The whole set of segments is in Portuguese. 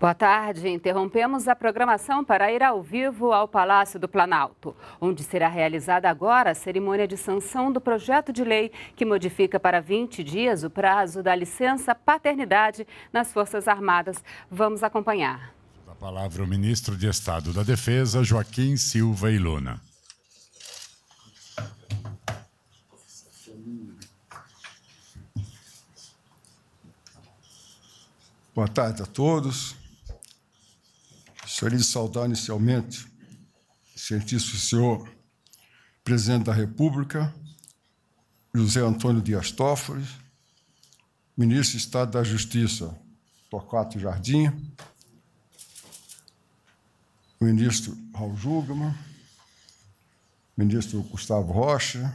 Boa tarde. Interrompemos a programação para ir ao vivo ao Palácio do Planalto, onde será realizada agora a cerimônia de sanção do projeto de lei que modifica para 20 dias o prazo da licença paternidade nas Forças Armadas. Vamos acompanhar. A palavra o ministro de Estado da Defesa, Joaquim Silva Ilona. Boa tarde a todos. Gostaria de saudar inicialmente o cientista senhor presidente da República, José Antônio Dias Toffoli, ministro de Estado da Justiça, Torquato Jardim, o ministro Raul Jugman, ministro Gustavo Rocha,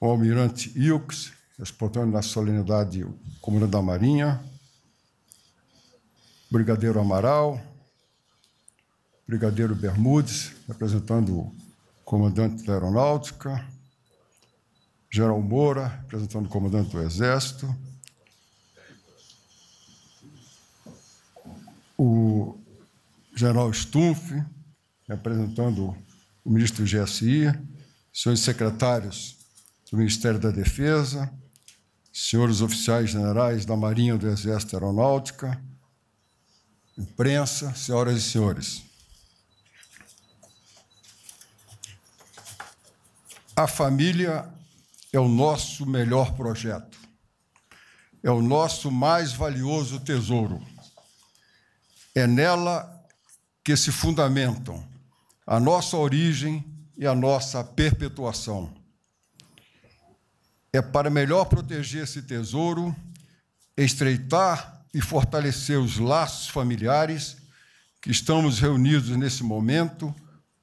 o almirante Ilks, espontâneo da solenidade Comandante da Marinha, Brigadeiro Amaral, Brigadeiro Bermudes, representando o comandante da Aeronáutica, General Moura, representando o comandante do Exército, o General Stumpf, representando o ministro do GSI, senhores secretários do Ministério da Defesa, senhores oficiais generais da Marinha do Exército Aeronáutica, imprensa, senhoras e senhores. A família é o nosso melhor projeto, é o nosso mais valioso tesouro. É nela que se fundamentam a nossa origem e a nossa perpetuação. É para melhor proteger esse tesouro, estreitar e fortalecer os laços familiares que estamos reunidos nesse momento,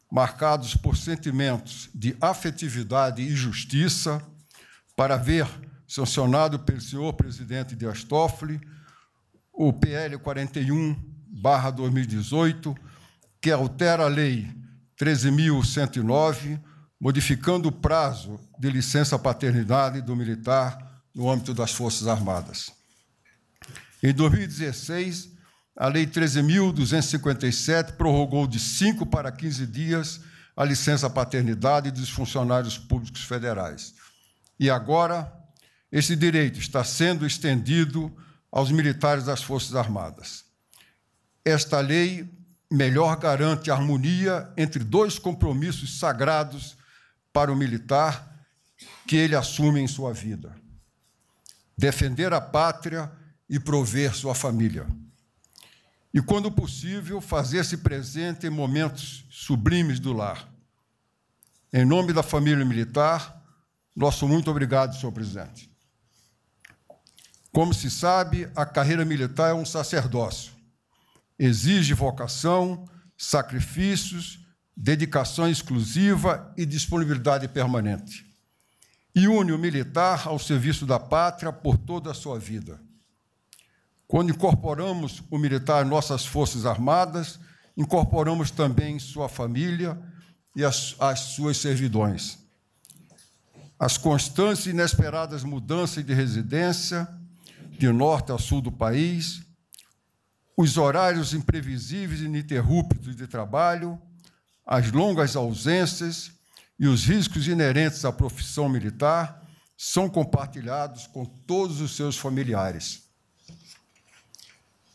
marcados por sentimentos de afetividade e justiça, para ver sancionado pelo senhor presidente de Astófoli o PL 41/2018, que altera a lei 13109, modificando o prazo de licença paternidade do militar no âmbito das Forças Armadas. Em 2016, a Lei 13.257 prorrogou de 5 para 15 dias a licença paternidade dos funcionários públicos federais. E agora, esse direito está sendo estendido aos militares das Forças Armadas. Esta lei melhor garante a harmonia entre dois compromissos sagrados para o militar que ele assume em sua vida: defender a pátria e prover sua família. E, quando possível, fazer-se presente em momentos sublimes do lar. Em nome da família militar, nosso muito obrigado, senhor presidente. Como se sabe, a carreira militar é um sacerdócio. Exige vocação, sacrifícios, dedicação exclusiva e disponibilidade permanente. E une o militar ao serviço da pátria por toda a sua vida. Quando incorporamos o militar em nossas Forças Armadas, incorporamos também sua família e as, as suas servidões. As constantes e inesperadas mudanças de residência, de norte a sul do país, os horários imprevisíveis e ininterruptos de trabalho, as longas ausências e os riscos inerentes à profissão militar são compartilhados com todos os seus familiares.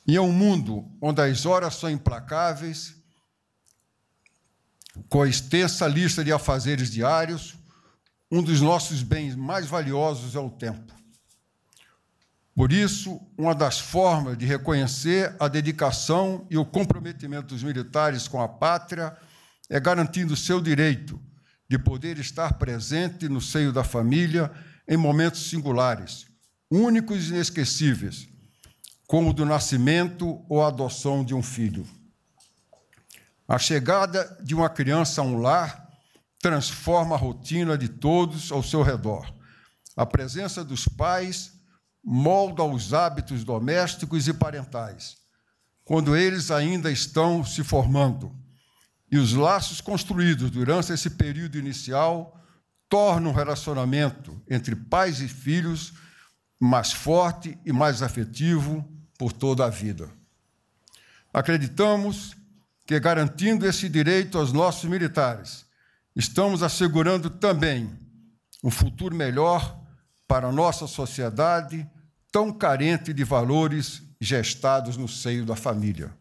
E é um mundo onde as horas são implacáveis, com a extensa lista de afazeres diários, um dos nossos bens mais valiosos é o tempo. Por isso, uma das formas de reconhecer a dedicação e o comprometimento dos militares com a pátria é garantindo seu direito de poder estar presente no seio da família em momentos singulares, únicos e inesquecíveis, como do nascimento ou adoção de um filho. A chegada de uma criança a um lar transforma a rotina de todos ao seu redor. A presença dos pais molda os hábitos domésticos e parentais, quando eles ainda estão se formando. E os laços construídos durante esse período inicial tornam o relacionamento entre pais e filhos mais forte e mais afetivo, por toda a vida. Acreditamos que, garantindo esse direito aos nossos militares, estamos assegurando também um futuro melhor para a nossa sociedade tão carente de valores gestados no seio da família.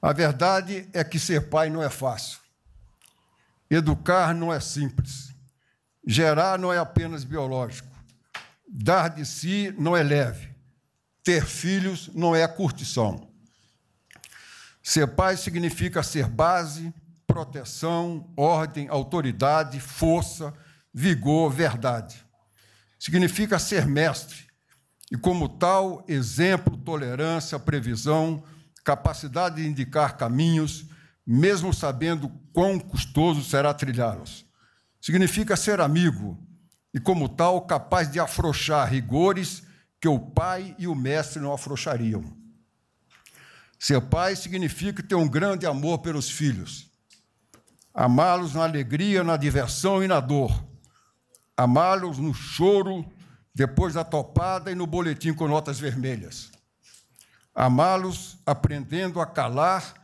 A verdade é que ser pai não é fácil. Educar não é simples. Gerar não é apenas biológico. Dar de si não é leve. Ter filhos não é curtição. Ser pai significa ser base, proteção, ordem, autoridade, força, vigor, verdade. Significa ser mestre e, como tal, exemplo, tolerância, previsão, capacidade de indicar caminhos, mesmo sabendo quão custoso será trilhá-los. Significa ser amigo e, como tal, capaz de afrouxar rigores que o pai e o mestre não afrouxariam. Ser pai significa ter um grande amor pelos filhos, amá-los na alegria, na diversão e na dor, amá-los no choro, depois da topada e no boletim com notas vermelhas, amá-los aprendendo a calar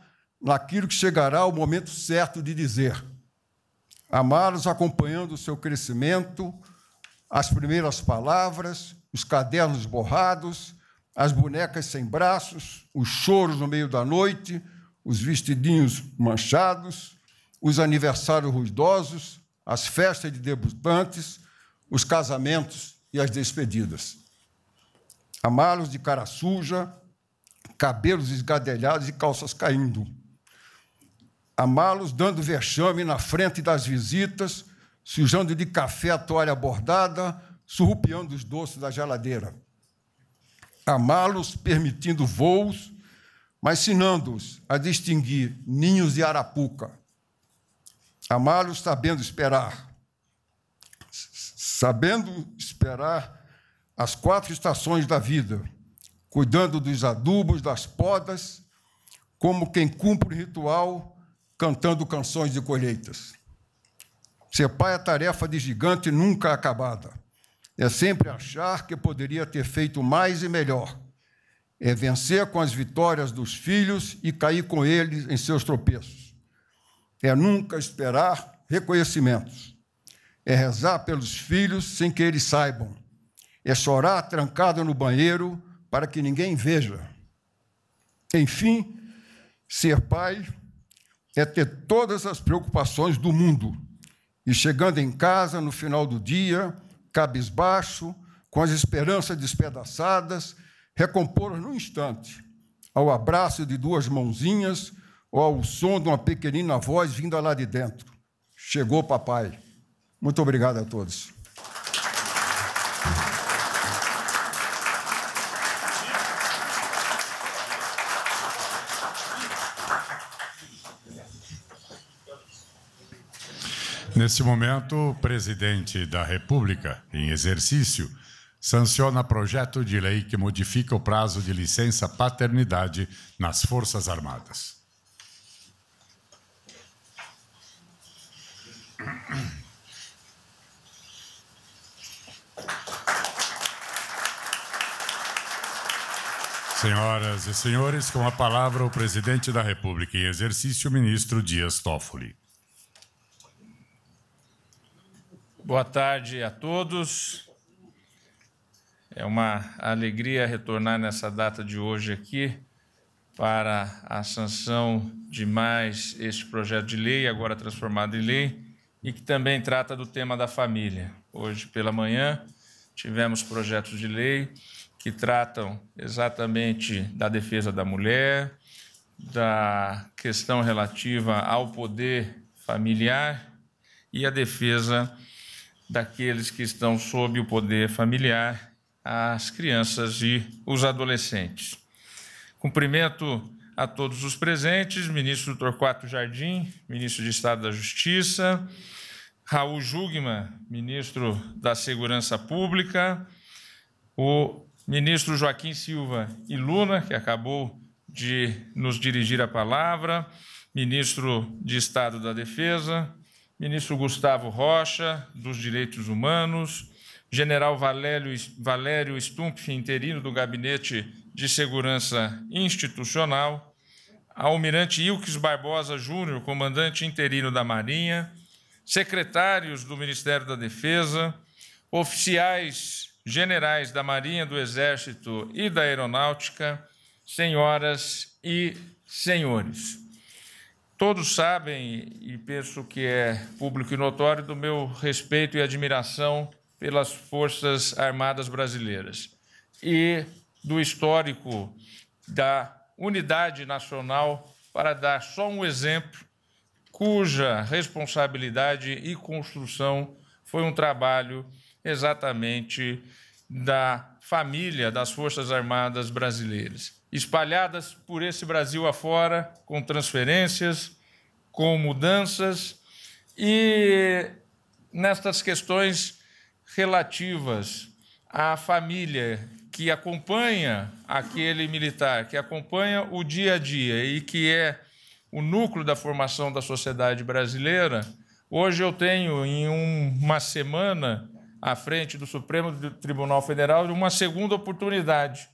naquilo que chegará o momento certo de dizer, amá-los acompanhando o seu crescimento, as primeiras palavras, os cadernos borrados, as bonecas sem braços, os choros no meio da noite, os vestidinhos manchados, os aniversários ruidosos, as festas de debutantes, os casamentos e as despedidas. Amalos de cara suja, cabelos esgadelhados e calças caindo. Amalos dando vexame na frente das visitas, sujando de café a toalha bordada, surrupiando os doces da geladeira. Amá-los permitindo voos, mas ensinando-os a distinguir ninhos de arapuca. Amá-los sabendo esperar. Sabendo esperar as quatro estações da vida, cuidando dos adubos, das podas, como quem cumpre ritual, cantando canções de colheitas. Ser pai é tarefa de gigante nunca acabada é sempre achar que poderia ter feito mais e melhor, é vencer com as vitórias dos filhos e cair com eles em seus tropeços, é nunca esperar reconhecimentos, é rezar pelos filhos sem que eles saibam, é chorar trancado no banheiro para que ninguém veja. Enfim, ser pai é ter todas as preocupações do mundo e chegando em casa no final do dia cabisbaixo, com as esperanças despedaçadas, recompor num instante, ao abraço de duas mãozinhas ou ao som de uma pequenina voz vinda lá de dentro. Chegou, papai. Muito obrigado a todos. Neste momento, o presidente da República, em exercício, sanciona projeto de lei que modifica o prazo de licença paternidade nas Forças Armadas. Senhoras e senhores, com a palavra o presidente da República em exercício, ministro Dias Toffoli. Boa tarde a todos. É uma alegria retornar nessa data de hoje aqui para a sanção de mais este projeto de lei, agora transformado em lei, e que também trata do tema da família. Hoje pela manhã tivemos projetos de lei que tratam exatamente da defesa da mulher, da questão relativa ao poder familiar e a defesa daqueles que estão sob o poder familiar, as crianças e os adolescentes. Cumprimento a todos os presentes, ministro Torquato Jardim, ministro de Estado da Justiça, Raul Jugman, ministro da Segurança Pública, o ministro Joaquim Silva e Luna, que acabou de nos dirigir a palavra, ministro de Estado da Defesa, ministro Gustavo Rocha, dos Direitos Humanos, general Valério, Valério Stumpf, interino do Gabinete de Segurança Institucional, almirante Ilques Barbosa Júnior, comandante interino da Marinha, secretários do Ministério da Defesa, oficiais generais da Marinha, do Exército e da Aeronáutica, senhoras e senhores. Todos sabem, e penso que é público e notório, do meu respeito e admiração pelas Forças Armadas Brasileiras e do histórico da unidade nacional, para dar só um exemplo, cuja responsabilidade e construção foi um trabalho exatamente da família das Forças Armadas Brasileiras espalhadas por esse Brasil afora, com transferências, com mudanças e nestas questões relativas à família que acompanha aquele militar, que acompanha o dia a dia e que é o núcleo da formação da sociedade brasileira. Hoje eu tenho, em uma semana, à frente do Supremo Tribunal Federal, uma segunda oportunidade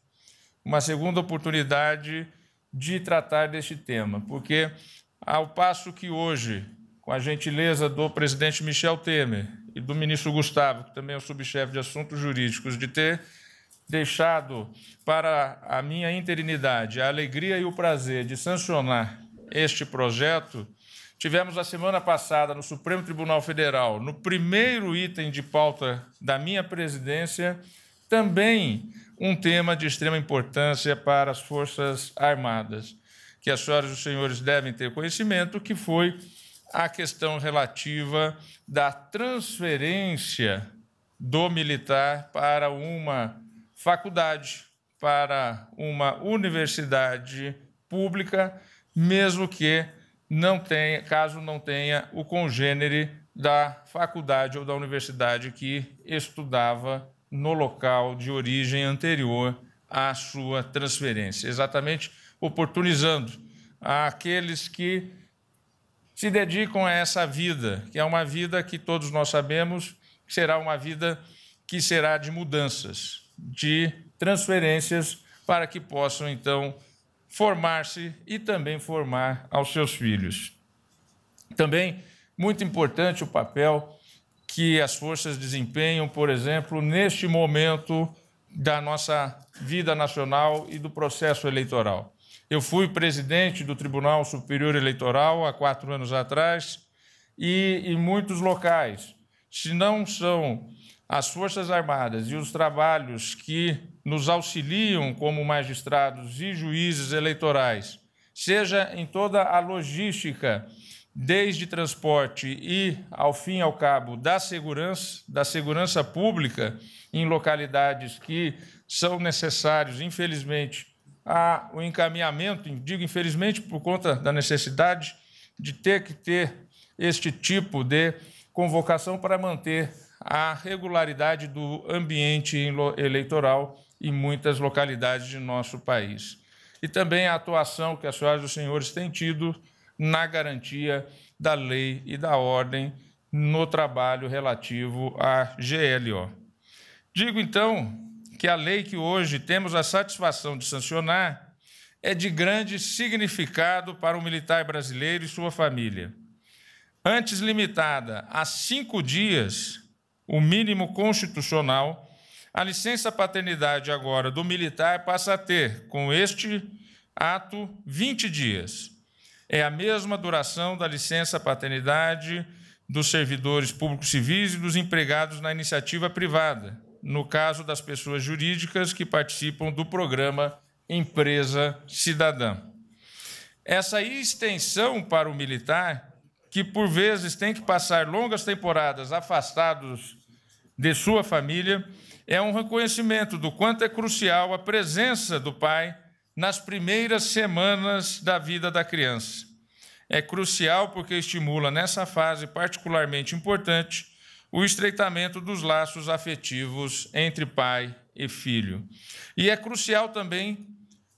uma segunda oportunidade de tratar deste tema, porque ao passo que hoje, com a gentileza do presidente Michel Temer e do ministro Gustavo, que também é o subchefe de assuntos jurídicos, de ter deixado para a minha interinidade a alegria e o prazer de sancionar este projeto, tivemos a semana passada no Supremo Tribunal Federal, no primeiro item de pauta da minha presidência, também um tema de extrema importância para as Forças Armadas, que as senhoras e os senhores devem ter conhecimento, que foi a questão relativa da transferência do militar para uma faculdade, para uma universidade pública, mesmo que não tenha, caso não tenha o congênere da faculdade ou da universidade que estudava no local de origem anterior à sua transferência, exatamente oportunizando aqueles que se dedicam a essa vida, que é uma vida que todos nós sabemos que será uma vida que será de mudanças, de transferências, para que possam então formar-se e também formar aos seus filhos. Também muito importante o papel que as forças desempenham, por exemplo, neste momento da nossa vida nacional e do processo eleitoral. Eu fui presidente do Tribunal Superior Eleitoral há quatro anos atrás e em muitos locais, se não são as Forças Armadas e os trabalhos que nos auxiliam como magistrados e juízes eleitorais, seja em toda a logística desde transporte e, ao fim e ao cabo, da segurança, da segurança pública em localidades que são necessários, infelizmente, o encaminhamento, digo infelizmente por conta da necessidade de ter que ter este tipo de convocação para manter a regularidade do ambiente eleitoral em muitas localidades de nosso país. E também a atuação que as senhoras e os senhores têm tido na garantia da lei e da ordem no trabalho relativo à GLO. Digo então que a lei que hoje temos a satisfação de sancionar é de grande significado para o militar brasileiro e sua família. Antes limitada a cinco dias, o mínimo constitucional, a licença paternidade agora do militar passa a ter, com este ato, 20 dias é a mesma duração da licença paternidade dos servidores públicos civis e dos empregados na iniciativa privada, no caso das pessoas jurídicas que participam do programa Empresa Cidadã. Essa extensão para o militar, que por vezes tem que passar longas temporadas afastados de sua família, é um reconhecimento do quanto é crucial a presença do pai nas primeiras semanas da vida da criança. É crucial porque estimula nessa fase particularmente importante o estreitamento dos laços afetivos entre pai e filho. E é crucial também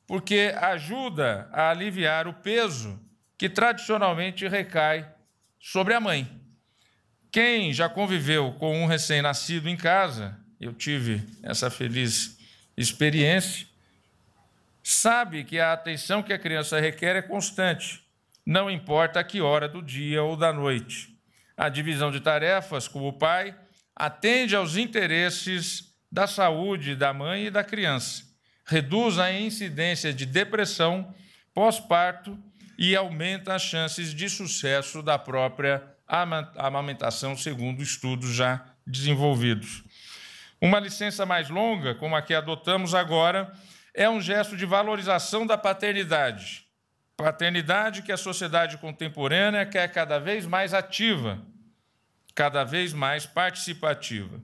porque ajuda a aliviar o peso que tradicionalmente recai sobre a mãe. Quem já conviveu com um recém-nascido em casa, eu tive essa feliz experiência, sabe que a atenção que a criança requer é constante, não importa a que hora do dia ou da noite. A divisão de tarefas com o pai atende aos interesses da saúde da mãe e da criança, reduz a incidência de depressão pós-parto e aumenta as chances de sucesso da própria amamentação, segundo estudos já desenvolvidos. Uma licença mais longa, como a que adotamos agora, é um gesto de valorização da paternidade. Paternidade que a sociedade contemporânea quer cada vez mais ativa, cada vez mais participativa.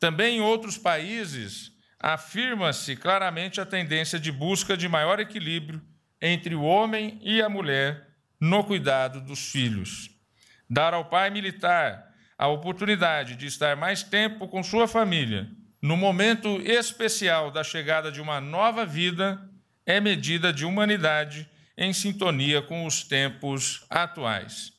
Também em outros países afirma-se claramente a tendência de busca de maior equilíbrio entre o homem e a mulher no cuidado dos filhos. Dar ao pai militar a oportunidade de estar mais tempo com sua família no momento especial da chegada de uma nova vida, é medida de humanidade em sintonia com os tempos atuais.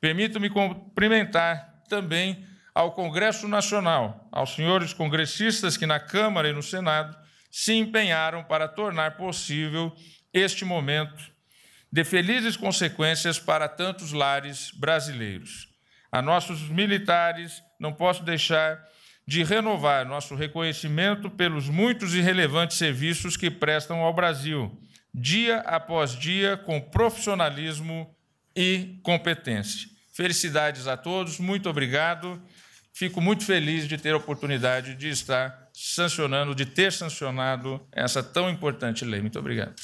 Permito-me cumprimentar também ao Congresso Nacional, aos senhores congressistas que na Câmara e no Senado se empenharam para tornar possível este momento de felizes consequências para tantos lares brasileiros. A nossos militares, não posso deixar de renovar nosso reconhecimento pelos muitos e relevantes serviços que prestam ao Brasil, dia após dia, com profissionalismo e competência. Felicidades a todos, muito obrigado. Fico muito feliz de ter a oportunidade de estar sancionando, de ter sancionado essa tão importante lei. Muito obrigado.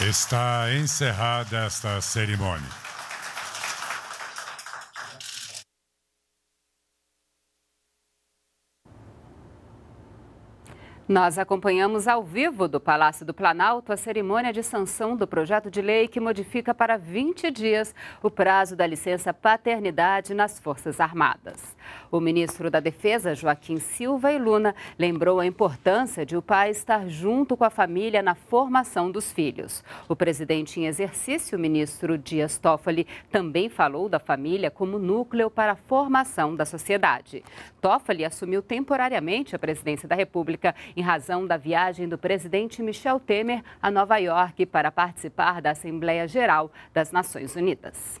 Está encerrada esta cerimônia. Nós acompanhamos ao vivo do Palácio do Planalto a cerimônia de sanção do projeto de lei que modifica para 20 dias o prazo da licença paternidade nas Forças Armadas. O ministro da Defesa, Joaquim Silva e Luna, lembrou a importância de o pai estar junto com a família na formação dos filhos. O presidente em exercício, o ministro Dias Toffoli, também falou da família como núcleo para a formação da sociedade. Toffoli assumiu temporariamente a presidência da República em razão da viagem do presidente Michel Temer a Nova York para participar da Assembleia Geral das Nações Unidas.